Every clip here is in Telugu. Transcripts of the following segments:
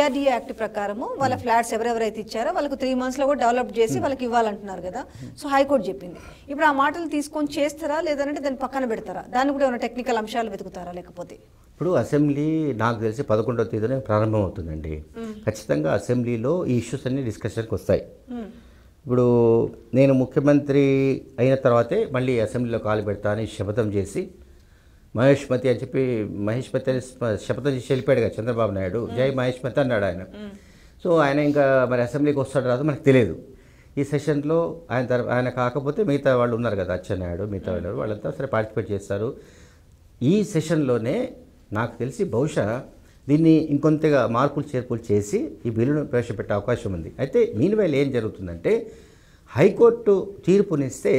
సిఆర్డిఏ యాక్ట్ ప్రకారము వాళ్ళ hmm. ఫ్లాట్స్ ఎవరెవరైతే ఇచ్చారో వాళ్ళకి త్రీ మంత్స్లో కూడా డెవలప్ చేసి hmm. వాళ్ళకి ఇవ్వాలంటున్నారు కదా hmm. సో హైకోర్టు చెప్పింది ఇప్పుడు ఆ మాటలు తీసుకొని చేస్తారా లేదంటే దాన్ని పక్కన పెడతారా దాన్ని కూడా ఏమైనా టెక్నికల్ అంశాలు వెతుకుతారా లేకపోతే ఇప్పుడు అసెంబ్లీ నాకు తెలిసి పదకొండవ తేదీన ప్రారంభం అవుతుందండి ఖచ్చితంగా అసెంబ్లీలో ఈ ఇష్యూస్ అన్ని డిస్కషన్కి వస్తాయి ఇప్పుడు నేను ముఖ్యమంత్రి అయిన తర్వాతే మళ్ళీ అసెంబ్లీలో కాలు పెడతా అని శపథం చేసి మహేష్మతి అని చెప్పి మహేష్మతి అని శపథం చేసి వెళ్ళిపోయాడు కదా చంద్రబాబు నాయుడు జై మహేష్మతి అన్నాడు ఆయన సో ఆయన ఇంకా మరి అసెంబ్లీకి వస్తాడు రాదు మనకు తెలియదు ఈ సెషన్లో ఆయన తర్వాత ఆయన కాకపోతే మిగతా వాళ్ళు ఉన్నారు కదా అచ్చెన్నాయుడు మిగతా వాళ్ళు వాళ్ళంతా సరే పార్టిసిపేట్ చేస్తారు ఈ సెషన్లోనే నాకు తెలిసి బహుశా దీన్ని ఇంకొంతగా మార్పులు చేర్పులు చేసి ఈ బిల్లును ప్రవేశపెట్టే అవకాశం ఉంది అయితే మీన్ ఏం జరుగుతుందంటే హైకోర్టు తీర్పునిస్తే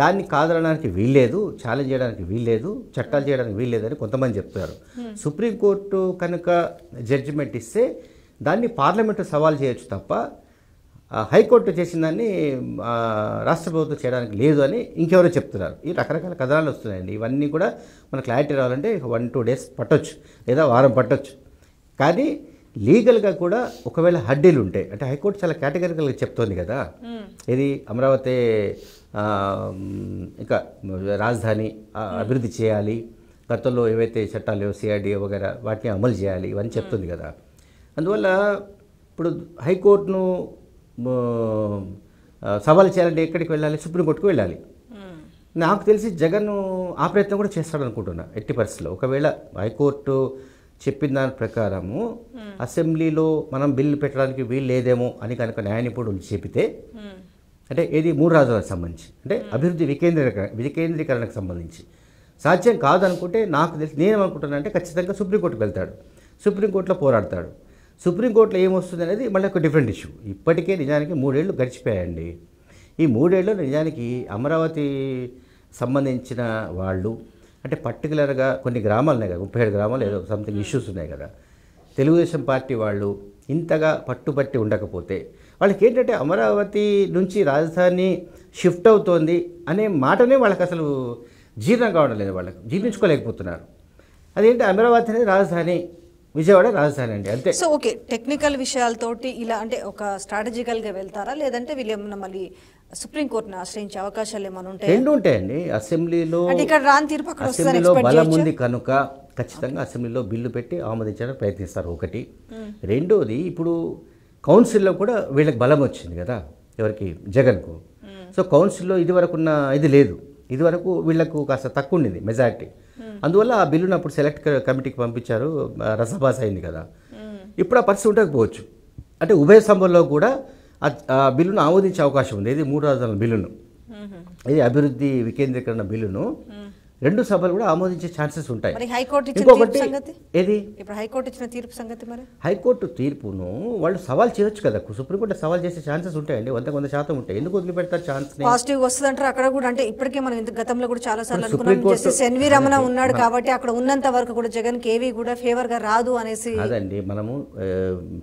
దాన్ని కాదనడానికి వీల్లేదు ఛాలెంజ్ చేయడానికి వీల్లేదు చట్టాలు చేయడానికి వీల్లేదని కొంతమంది చెప్తారు సుప్రీంకోర్టు కనుక జడ్జిమెంట్ ఇస్తే దాన్ని పార్లమెంటు సవాల్ చేయొచ్చు తప్ప హైకోర్టు చేసిన దాన్ని రాష్ట్ర ప్రభుత్వం చేయడానికి లేదు అని ఇంకెవరో చెప్తున్నారు ఈ రకరకాల కథనాలు వస్తున్నాయండి ఇవన్నీ కూడా మన క్లారిటీ రావాలంటే వన్ టూ డేస్ పట్టొచ్చు లేదా వారం పట్టొచ్చు కానీ లీగల్గా కూడా ఒకవేళ హడ్డీలు ఉంటాయి అంటే హైకోర్టు చాలా కేటగిరికల్గా చెప్తోంది కదా ఇది అమరావతి ఇక రాజధాని అభివృద్ధి చేయాలి గతంలో ఏవైతే చట్టాలు లేవు సిఐడి వగేరా వాటిని అమలు చేయాలి ఇవన్నీ చెప్తుంది కదా అందువల్ల ఇప్పుడు హైకోర్టును సవాలు చేయాలంటే ఎక్కడికి వెళ్ళాలి సుప్రీంకోర్టుకు వెళ్ళాలి నాకు తెలిసి జగన్ ఆ ప్రయత్నం కూడా చేస్తాడు అనుకుంటున్నా ఎట్టి పరిస్థితిలో ఒకవేళ హైకోర్టు చెప్పిన దాని ప్రకారము అసెంబ్లీలో మనం బిల్లు పెట్టడానికి వీలు లేదేమో అని కనుక న్యాయ నిపుణులు చెబితే అంటే ఏది మూడు రాజులకు సంబంధించి అంటే అభివృద్ధి వికేంద్రీకరణ వికేంద్రీకరణకు సంబంధించి సాధ్యం కాదనుకుంటే నాకు తెలిసి నేను అంటే ఖచ్చితంగా సుప్రీంకోర్టుకు వెళ్తాడు సుప్రీంకోర్టులో పోరాడతాడు సుప్రీంకోర్టులో ఏమొస్తుంది అనేది మళ్ళీ ఒక డిఫరెంట్ ఇష్యూ ఇప్పటికే నిజానికి మూడేళ్ళు గడిచిపోయాయండి ఈ మూడేళ్ళు నిజానికి అమరావతి సంబంధించిన వాళ్ళు అంటే పర్టికులర్గా కొన్ని గ్రామాలు ఉన్నాయి కదా ముప్పై ఏడు గ్రామాలు ఏదో సంథింగ్ ఇష్యూస్ ఉన్నాయి కదా తెలుగుదేశం పార్టీ వాళ్ళు ఇంతగా పట్టుబట్టి ఉండకపోతే వాళ్ళకి ఏంటంటే అమరావతి నుంచి రాజధాని షిఫ్ట్ అవుతోంది అనే మాటనే వాళ్ళకి అసలు జీర్ణం కావడం లేదు వాళ్ళకి జీర్ణించుకోలేకపోతున్నారు అదేంటి అమరావతి అనేది రాజధాని విజయవాడ రాజధాని అండి అంతే సో ఓకే టెక్నికల్ విషయాలతోటి ఇలా అంటే ఒక స్ట్రాటజికల్గా వెళ్తారా లేదంటే వీళ్ళు ఏమన్నా మళ్ళీ సుప్రీంకోర్టుని ఆశ్రయించే అవకాశాలు ఏమైనా ఉంటాయి రెండు ఉంటాయండి అసెంబ్లీలో ఇక్కడ రాని తీర్పు అసెంబ్లీలో బలం ఉంది కనుక ఖచ్చితంగా అసెంబ్లీలో బిల్లు పెట్టి ఆమోదించడానికి ప్రయత్నిస్తారు ఒకటి రెండోది ఇప్పుడు కౌన్సిల్లో కూడా వీళ్ళకి బలం వచ్చింది కదా ఎవరికి జగన్కు సో కౌన్సిల్లో ఇదివరకున్న ఇది లేదు ఇదివరకు వీళ్లకు కాస్త తక్కువ ఉండింది మెజారిటీ అందువల్ల ఆ బిల్లును అప్పుడు సెలెక్ట్ కమిటీకి పంపించారు రసభాస అయింది కదా ఇప్పుడు ఆ పరిస్థితి ఉండకపోవచ్చు అంటే ఉభయ సభల్లో కూడా ఆ బిల్లును ఆమోదించే అవకాశం ఉంది ఇది మూడు రాజధానుల బిల్లును ఇది అభివృద్ధి వికేంద్రీకరణ బిల్లును రెండు సభలు కూడా ఆమోదించే ఛాన్సెస్ ఉంటాయి హైకోర్టు ఇంకొకటి ఏది ఇప్పుడు హైకోర్టు ఇచ్చిన తీర్పు సంగతి మరి హైకోర్టు తీర్పును వాళ్ళు సవాల్ చేయొచ్చు కదా సుప్రీంకోర్టు సవాల్ చేసే ఛాన్సెస్ ఉంటాయండి వంద వంద శాతం ఉంటాయి ఎందుకు వదిలిపెడతారు ఛాన్స్ పాజిటివ్ వస్తుంది అంటారు అక్కడ కూడా అంటే ఇప్పటికే మనం ఇంత గతంలో కూడా చాలా సార్లు అనుకున్నాం ఎన్వి రమణ ఉన్నాడు కాబట్టి అక్కడ ఉన్నంత వరకు కూడా జగన్ కేవీ కూడా ఫేవర్ గా రాదు అనేసి అదండి మనము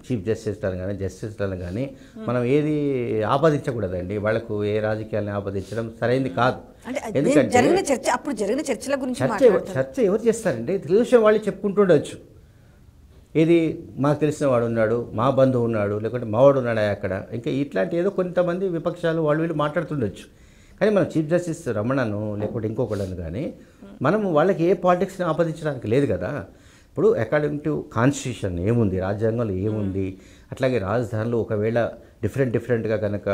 చీఫ్ జస్టిస్ కానీ జస్టిస్ కానీ మనం ఏది ఆపాదించకూడదండి వాళ్ళకు ఏ రాజకీయాలను ఆపాదించడం సరైంది కాదు ఎందుకంటే జరిగిన చర్చ అప్పుడు జరిగిన చర్చల గురించి చర్చ చర్చ ఎవరు చేస్తారండి తెలుగుదేశం వాళ్ళు చెప్పుకుంటుండొచ్చు ఇది మాకు తెలిసిన వాడు ఉన్నాడు మా బంధువు ఉన్నాడు లేకుంటే మావాడు ఉన్నాడా అక్కడ ఇంకా ఇట్లాంటి ఏదో కొంతమంది విపక్షాలు వాళ్ళు వీళ్ళు మాట్లాడుతుండొచ్చు కానీ మనం చీఫ్ జస్టిస్ రమణను లేకుంటే ఇంకొకళ్ళను కానీ మనం వాళ్ళకి ఏ పాలిటిక్స్ని ఆపాదించడానికి లేదు కదా ఇప్పుడు అకార్డింగ్ టు కాన్స్టిట్యూషన్ ఏముంది రాజ్యాంగంలో ఏముంది అట్లాగే రాజధానిలో ఒకవేళ డిఫరెంట్ డిఫరెంట్గా కనుక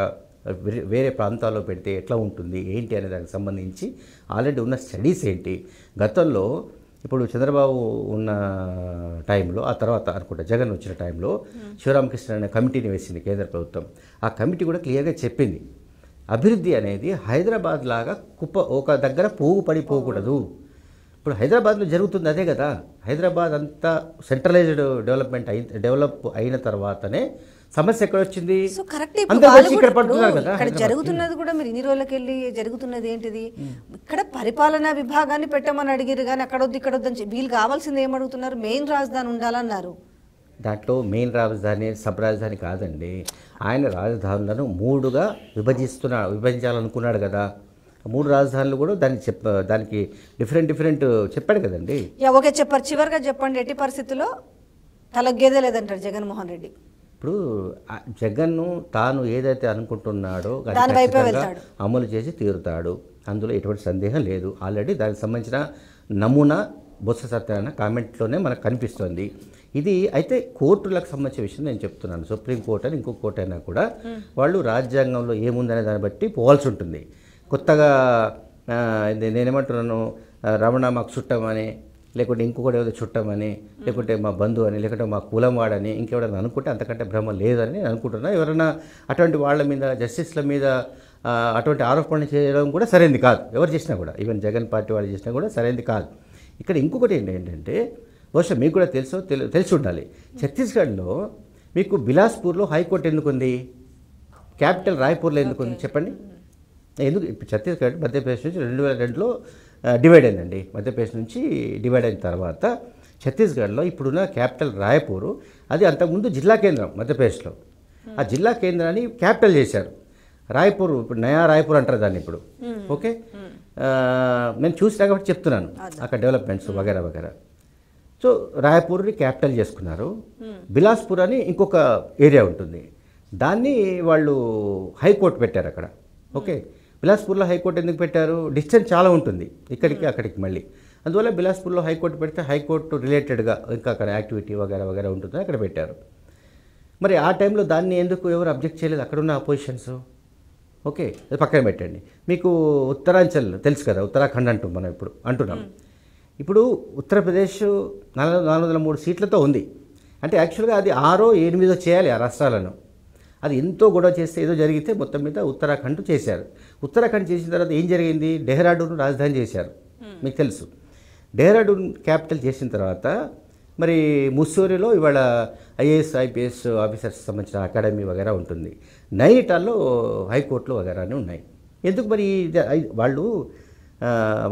వేరే ప్రాంతాల్లో పెడితే ఎట్లా ఉంటుంది ఏంటి అనే దానికి సంబంధించి ఆల్రెడీ ఉన్న స్టడీస్ ఏంటి గతంలో ఇప్పుడు చంద్రబాబు ఉన్న టైంలో ఆ తర్వాత అనుకుంటా జగన్ వచ్చిన టైంలో శివరామకృష్ణ అనే కమిటీని వేసింది కేంద్ర ప్రభుత్వం ఆ కమిటీ కూడా క్లియర్గా చెప్పింది అభివృద్ధి అనేది హైదరాబాద్ లాగా కుప్ప ఒక దగ్గర పోగు పడిపోకూడదు ఇప్పుడు హైదరాబాద్లో జరుగుతుంది అదే కదా హైదరాబాద్ అంతా సెంట్రలైజ్డ్ డెవలప్మెంట్ అయి డెవలప్ అయిన తర్వాతనే సమస్య ఎక్కడ వచ్చింది సో కరెక్ట్ ఇక్కడ జరుగుతున్నది కూడా మీరు ఇన్ని రోజులకి వెళ్ళి జరుగుతున్నది ఏంటిది ఇక్కడ పరిపాలనా విభాగాన్ని పెట్టమని అడిగారు కానీ అక్కడ వద్దు ఇక్కడ వద్దని వీళ్ళు కావాల్సింది ఏమడుగుతున్నారు మెయిన్ రాజధాని ఉండాలన్నారు దాంట్లో మెయిన్ రాజధాని సబ్ రాజధాని కాదండి ఆయన రాజధానులను మూడుగా విభజిస్తున్నా విభజించాలనుకున్నాడు కదా మూడు రాజధానులు కూడా దాన్ని చెప్ప దానికి డిఫరెంట్ డిఫరెంట్ చెప్పాడు కదండి ఓకే చెప్పారు చివరిగా చెప్పండి ఎట్టి పరిస్థితుల్లో తలగ్గేదే లేదంటారు జగన్మోహన్ రెడ్డి ఇప్పుడు జగన్ను తాను ఏదైతే అనుకుంటున్నాడో అమలు చేసి తీరుతాడు అందులో ఎటువంటి సందేహం లేదు ఆల్రెడీ దానికి సంబంధించిన నమూనా బొత్స సత్యనారాయణ కామెంట్లోనే మనకు కనిపిస్తుంది ఇది అయితే కోర్టులకు సంబంధించిన విషయం నేను చెప్తున్నాను సుప్రీంకోర్టు అని ఇంకో కోర్టు అయినా కూడా వాళ్ళు రాజ్యాంగంలో ఏముందనే దాన్ని బట్టి పోవాల్సి ఉంటుంది కొత్తగా నేనేమంటున్నాను రమణ మాకు చుట్టం అని లేకుంటే ఇంకొకటి ఏదో చుట్టమని లేకుంటే మా బంధువు అని లేకుంటే మా కులం వాడని ఇంకెవడని అనుకుంటే అంతకంటే భ్రమ లేదని నేను అనుకుంటున్నా ఎవరైనా అటువంటి వాళ్ళ మీద జస్టిస్ల మీద అటువంటి ఆరోపణలు చేయడం కూడా సరైంది కాదు ఎవరు చేసినా కూడా ఈవెన్ జగన్ పార్టీ వాళ్ళు చేసినా కూడా సరైంది కాదు ఇక్కడ ఇంకొకటి ఏంటంటే బహుశా మీకు కూడా తెలుసు తెలిసి ఉండాలి ఛత్తీస్గఢ్లో మీకు బిలాస్పూర్లో హైకోర్టు ఎందుకు ఉంది క్యాపిటల్ రాయ్పూర్లో ఎందుకు ఉంది చెప్పండి ఎందుకు ఇప్పుడు ఛత్తీస్గఢ్ మధ్యప్రదేశ్ నుంచి రెండు వేల రెండులో డివైడ్ అయిందండి మధ్యప్రదేశ్ నుంచి డివైడ్ అయిన తర్వాత ఛత్తీస్గఢ్లో ఇప్పుడున్న క్యాపిటల్ రాయపూరు అది అంతకుముందు జిల్లా కేంద్రం మధ్యప్రదేశ్లో ఆ జిల్లా కేంద్రాన్ని క్యాపిటల్ చేశారు రాయపూర్ ఇప్పుడు నయా రాయపూర్ అంటారు దాన్ని ఇప్పుడు ఓకే నేను చూసినా కాబట్టి చెప్తున్నాను అక్కడ డెవలప్మెంట్స్ వగేరా వగేరా సో రాయపూర్ని క్యాపిటల్ చేసుకున్నారు బిలాస్పూర్ అని ఇంకొక ఏరియా ఉంటుంది దాన్ని వాళ్ళు హైకోర్టు పెట్టారు అక్కడ ఓకే బిలాస్పూర్లో హైకోర్టు ఎందుకు పెట్టారు డిస్టెన్స్ చాలా ఉంటుంది ఇక్కడికి hmm. అక్కడికి మళ్ళీ అందువల్ల బిలాస్పూర్లో హైకోర్టు పెడితే హైకోర్టు రిలేటెడ్గా ఇంకా అక్కడ యాక్టివిటీ వగేరా వగేరా ఉంటుంది అక్కడ పెట్టారు మరి ఆ టైంలో దాన్ని ఎందుకు ఎవరు అబ్జెక్ట్ చేయలేదు అక్కడ ఉన్న అపోజిషన్స్ ఓకే అది పక్కన పెట్టండి మీకు ఉత్తరాంచల్ తెలుసు కదా ఉత్తరాఖండ్ అంటాం మనం ఇప్పుడు అంటున్నాం hmm. ఇప్పుడు ఉత్తరప్రదేశ్ నాలుగు నాలుగు వందల మూడు సీట్లతో ఉంది అంటే యాక్చువల్గా అది ఆరో ఎనిమిదో చేయాలి ఆ రాష్ట్రాలను అది ఎంతో గొడవ చేస్తే ఏదో జరిగితే మొత్తం మీద ఉత్తరాఖండ్ చేశారు ఉత్తరాఖండ్ చేసిన తర్వాత ఏం జరిగింది డెహ్రాడూన్ రాజధాని చేశారు మీకు తెలుసు డెహ్రాడూన్ క్యాపిటల్ చేసిన తర్వాత మరి ముస్సూరిలో ఇవాళ ఐఏఎస్ ఐపీఎస్ ఆఫీసర్స్ సంబంధించిన అకాడమీ వగేరా ఉంటుంది నైనిటాల్లో హైకోర్టులు వగేరానే ఉన్నాయి ఎందుకు మరి వాళ్ళు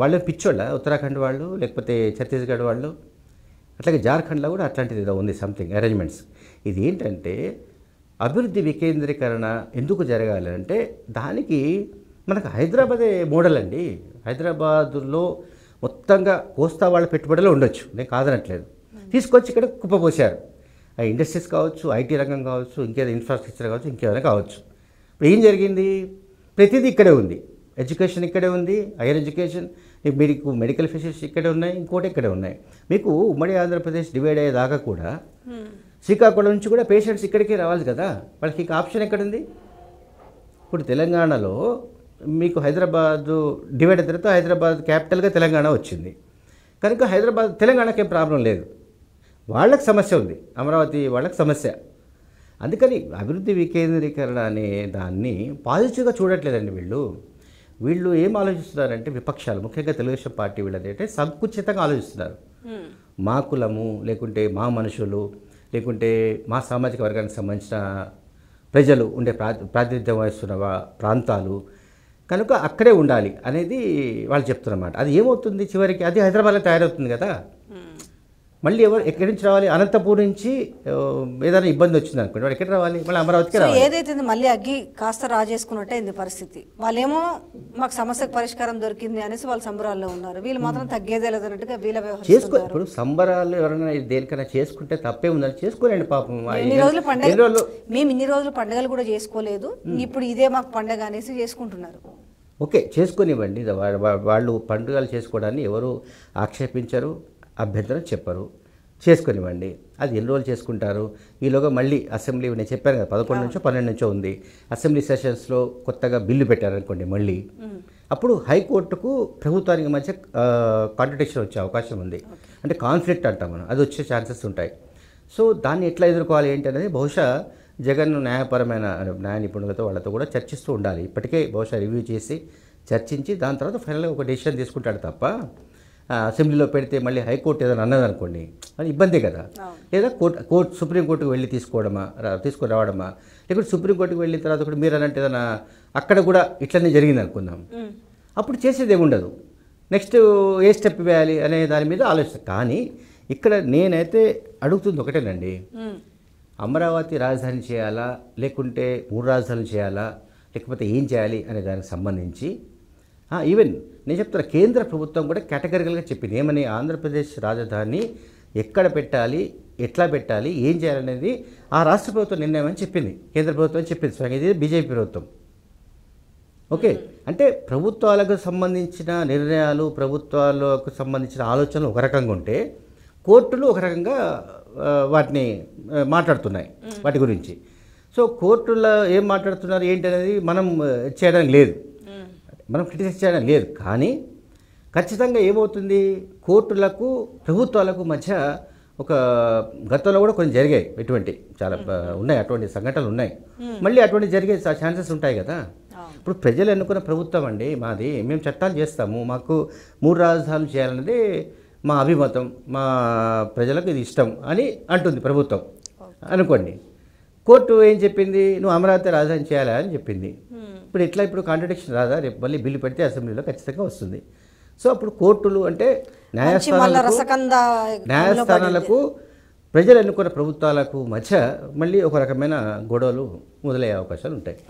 వాళ్ళ పిచ్చోళ్ళ ఉత్తరాఖండ్ వాళ్ళు లేకపోతే ఛత్తీస్గఢ్ వాళ్ళు అట్లాగే జార్ఖండ్లో కూడా అట్లాంటిది ఏదో ఉంది సంథింగ్ అరేంజ్మెంట్స్ ఇది ఏంటంటే అభివృద్ధి వికేంద్రీకరణ ఎందుకు జరగాలి అంటే దానికి మనకు హైదరాబాదే మోడల్ అండి హైదరాబాదులో మొత్తంగా కోస్తా వాళ్ళ పెట్టుబడులు ఉండొచ్చు నేను కాదనట్లేదు తీసుకొచ్చి ఇక్కడ కుప్పపోశారు ఆ ఇండస్ట్రీస్ కావచ్చు ఐటీ రంగం కావచ్చు ఇంకేదో ఇన్ఫ్రాస్ట్రక్చర్ కావచ్చు ఇంకేదైనా కావచ్చు ఇప్పుడు ఏం జరిగింది ప్రతిదీ ఇక్కడే ఉంది ఎడ్యుకేషన్ ఇక్కడే ఉంది హైయర్ ఎడ్యుకేషన్ మీకు మెడికల్ ఫెసిలిటీస్ ఇక్కడే ఉన్నాయి ఇంకోటి ఇక్కడే ఉన్నాయి మీకు ఉమ్మడి ఆంధ్రప్రదేశ్ డివైడ్ అయ్యేదాకా కూడా శ్రీకాకుళం నుంచి కూడా పేషెంట్స్ ఇక్కడికే రావాలి కదా వాళ్ళకి ఇంకా ఆప్షన్ ఎక్కడుంది ఇప్పుడు తెలంగాణలో మీకు హైదరాబాదు డివైడ్ అయిన తర్వాత హైదరాబాద్ క్యాపిటల్గా తెలంగాణ వచ్చింది కనుక హైదరాబాద్ తెలంగాణకి ఏం ప్రాబ్లం లేదు వాళ్ళకి సమస్య ఉంది అమరావతి వాళ్ళకి సమస్య అందుకని అభివృద్ధి వికేంద్రీకరణ అనే దాన్ని పాజిటివ్గా చూడట్లేదండి వీళ్ళు వీళ్ళు ఏం ఆలోచిస్తున్నారంటే విపక్షాలు ముఖ్యంగా తెలుగుదేశం పార్టీ వీళ్ళది అంటే సంకుచితంగా ఆలోచిస్తున్నారు మా కులము లేకుంటే మా మనుషులు లేకుంటే మా సామాజిక వర్గానికి సంబంధించిన ప్రజలు ఉండే ప్రా ప్రాతినిధ్యం వహిస్తున్న ప్రాంతాలు కనుక అక్కడే ఉండాలి అనేది వాళ్ళు చెప్తున్నమాట అది ఏమవుతుంది చివరికి అది హైదరాబాద్లో తయారవుతుంది కదా మళ్ళీ ఎవరు ఎక్కడి నుంచి రావాలి అనంతపూర్ నుంచి ఏదైనా ఇబ్బంది వచ్చింది అనుకోండి వాడు ఎక్కడ రావాలి మళ్ళీ అమరావతికి రావాలి ఏదైతే మళ్ళీ అగ్గి కాస్త రాజేసుకున్నట్టే అయింది పరిస్థితి వాళ్ళేమో మాకు సమస్యకు పరిష్కారం దొరికింది అనేసి వాళ్ళు సంబరాల్లో ఉన్నారు వీళ్ళు మాత్రం తగ్గేదే లేదన్నట్టుగా వీళ్ళ చేసుకో ఇప్పుడు సంబరాలు ఎవరైనా దేనికైనా చేసుకుంటే తప్పే ఉందని చేసుకోలేండి పాపం ఇన్ని రోజులు పండుగ మేము ఇన్ని రోజులు పండుగలు కూడా చేసుకోలేదు ఇప్పుడు ఇదే మాకు పండగ అనేసి చేసుకుంటున్నారు ఓకే చేసుకునివ్వండి వాళ్ళు పండుగలు చేసుకోవడాన్ని ఎవరు ఆక్షేపించరు అభ్యంతర చెప్పరు చేసుకునివ్వండి అది ఎన్ని రోజులు చేసుకుంటారు ఈలోగా మళ్ళీ అసెంబ్లీ నేను చెప్పాను కదా పదకొండు నుంచో పన్నెండు నుంచో ఉంది అసెంబ్లీ సెషన్స్లో కొత్తగా బిల్లు పెట్టారనుకోండి మళ్ళీ అప్పుడు హైకోర్టుకు ప్రభుత్వానికి మధ్య కాంట్రడిక్షన్ వచ్చే అవకాశం ఉంది అంటే కాన్ఫ్లిక్ట్ అంటాం మనం అది వచ్చే ఛాన్సెస్ ఉంటాయి సో దాన్ని ఎట్లా ఎదుర్కోవాలి ఏంటి అనేది బహుశా జగన్ న్యాయపరమైన న్యాయ నిపుణులతో వాళ్ళతో కూడా చర్చిస్తూ ఉండాలి ఇప్పటికే బహుశా రివ్యూ చేసి చర్చించి దాని తర్వాత ఫైనల్గా ఒక డెసిషన్ తీసుకుంటాడు తప్ప అసెంబ్లీలో పెడితే మళ్ళీ హైకోర్టు ఏదైనా అనుకోండి అది ఇబ్బందే కదా లేదా కోర్టు కోర్టు సుప్రీంకోర్టుకు వెళ్ళి తీసుకోవడమా తీసుకుని రావడమా లేకుంటే సుప్రీంకోర్టుకు వెళ్ళిన తర్వాత కూడా మీరు అన్నట్టు ఏదైనా అక్కడ కూడా ఇట్లనే జరిగింది అనుకుందాం అప్పుడు చేసేది ఉండదు నెక్స్ట్ ఏ స్టెప్ వేయాలి అనే దాని మీద ఆలోచన కానీ ఇక్కడ నేనైతే అడుగుతుంది ఒకటేనండి అమరావతి రాజధాని చేయాలా లేకుంటే మూడు రాజధానులు చేయాలా లేకపోతే ఏం చేయాలి అనే దానికి సంబంధించి ఈవెన్ నేను చెప్తున్నా కేంద్ర ప్రభుత్వం కూడా కేటగిరికల్గా చెప్పింది ఏమని ఆంధ్రప్రదేశ్ రాజధాని ఎక్కడ పెట్టాలి ఎట్లా పెట్టాలి ఏం చేయాలనేది ఆ రాష్ట్ర ప్రభుత్వం నిర్ణయం అని చెప్పింది కేంద్ర ప్రభుత్వం చెప్పింది స్వయంగా ఇది బీజేపీ ప్రభుత్వం ఓకే అంటే ప్రభుత్వాలకు సంబంధించిన నిర్ణయాలు ప్రభుత్వాలకు సంబంధించిన ఆలోచనలు ఒక రకంగా ఉంటే కోర్టులు ఒక రకంగా వాటిని మాట్లాడుతున్నాయి వాటి గురించి సో కోర్టులో ఏం మాట్లాడుతున్నారు ఏంటనేది మనం చేయడానికి లేదు మనం క్రిటిసైజ్ చేయడం లేదు కానీ ఖచ్చితంగా ఏమవుతుంది కోర్టులకు ప్రభుత్వాలకు మధ్య ఒక గతంలో కూడా కొన్ని జరిగాయి ఎటువంటి చాలా ఉన్నాయి అటువంటి సంఘటనలు ఉన్నాయి మళ్ళీ అటువంటి జరిగే ఛాన్సెస్ ఉంటాయి కదా ఇప్పుడు ప్రజలు ఎన్నుకున్న ప్రభుత్వం అండి మాది మేము చట్టాలు చేస్తాము మాకు మూడు రాజధానులు చేయాలన్నది మా అభిమతం మా ప్రజలకు ఇది ఇష్టం అని అంటుంది ప్రభుత్వం అనుకోండి కోర్టు ఏం చెప్పింది నువ్వు అమరావతి రాజధాని చేయాలా అని చెప్పింది ఇప్పుడు ఎట్లా ఇప్పుడు కాంట్రడిక్షన్ రాదా రేపు మళ్ళీ బిల్లు పెడితే అసెంబ్లీలో ఖచ్చితంగా వస్తుంది సో అప్పుడు కోర్టులు అంటే న్యాయస్థానాలకు న్యాయస్థానాలకు ప్రజలు ఎన్నుకున్న ప్రభుత్వాలకు మధ్య మళ్ళీ ఒక రకమైన గొడవలు మొదలయ్యే అవకాశాలు ఉంటాయి